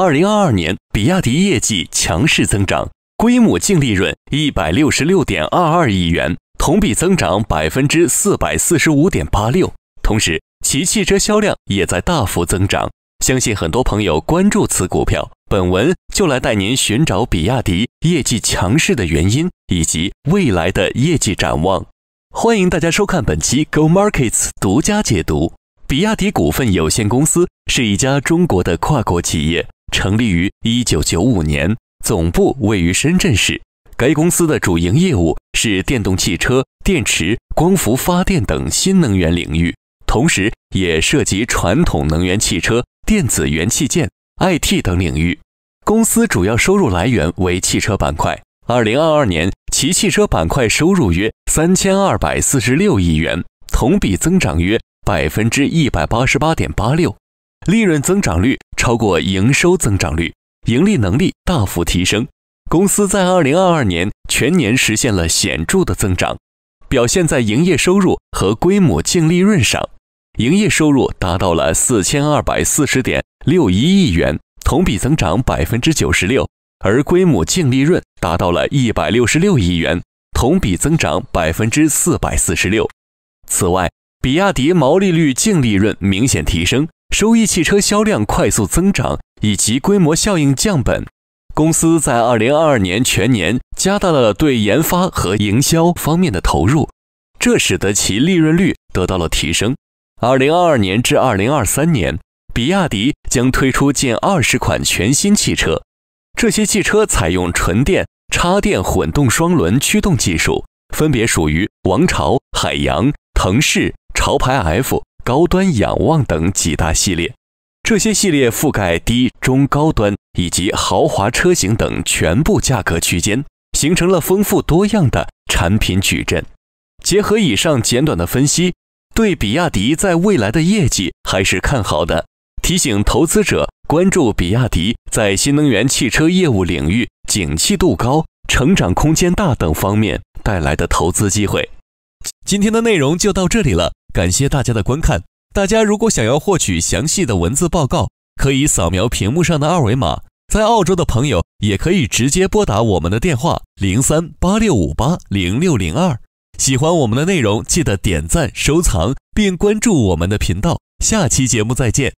二零二二年，比亚迪业绩强势增长，规模净利润一百六十六点二二亿元，同比增长百分之四百四十五点八六。同时，其汽车销量也在大幅增长。相信很多朋友关注此股票，本文就来带您寻找比亚迪业绩强势的原因以及未来的业绩展望。欢迎大家收看本期 Go Markets 独家解读。比亚迪股份有限公司是一家中国的跨国企业。成立于一九九五年，总部位于深圳市。该公司的主营业务是电动汽车、电池、光伏发电等新能源领域，同时也涉及传统能源、汽车、电子元器件、IT 等领域。公司主要收入来源为汽车板块。二零二二年，其汽车板块收入约三千二百四十六亿元，同比增长约百分之一百八十八点八六。利润增长率超过营收增长率，盈利能力大幅提升。公司在二零二二年全年实现了显著的增长，表现在营业收入和规模净利润上。营业收入达到了四千二百四十点六一亿元，同比增长百分之九十六；而规模净利润达到了一百六十六亿元，同比增长百分之四百四十六。此外，比亚迪毛利率、净利润明显提升。收益汽车销量快速增长以及规模效应降本，公司在二零二二年全年加大了对研发和营销方面的投入，这使得其利润率得到了提升。二零二二年至二零二三年，比亚迪将推出近二十款全新汽车，这些汽车采用纯电、插电混动、双轮驱动技术，分别属于王朝、海洋、腾势、潮牌 F。高端、仰望等几大系列，这些系列覆盖低、中、高端以及豪华车型等全部价格区间，形成了丰富多样的产品矩阵。结合以上简短的分析，对比亚迪在未来的业绩还是看好的。提醒投资者关注比亚迪在新能源汽车业务领域景气度高、成长空间大等方面带来的投资机会。今天的内容就到这里了。感谢大家的观看。大家如果想要获取详细的文字报告，可以扫描屏幕上的二维码。在澳洲的朋友也可以直接拨打我们的电话零三八六五八零六零二。喜欢我们的内容，记得点赞、收藏并关注我们的频道。下期节目再见。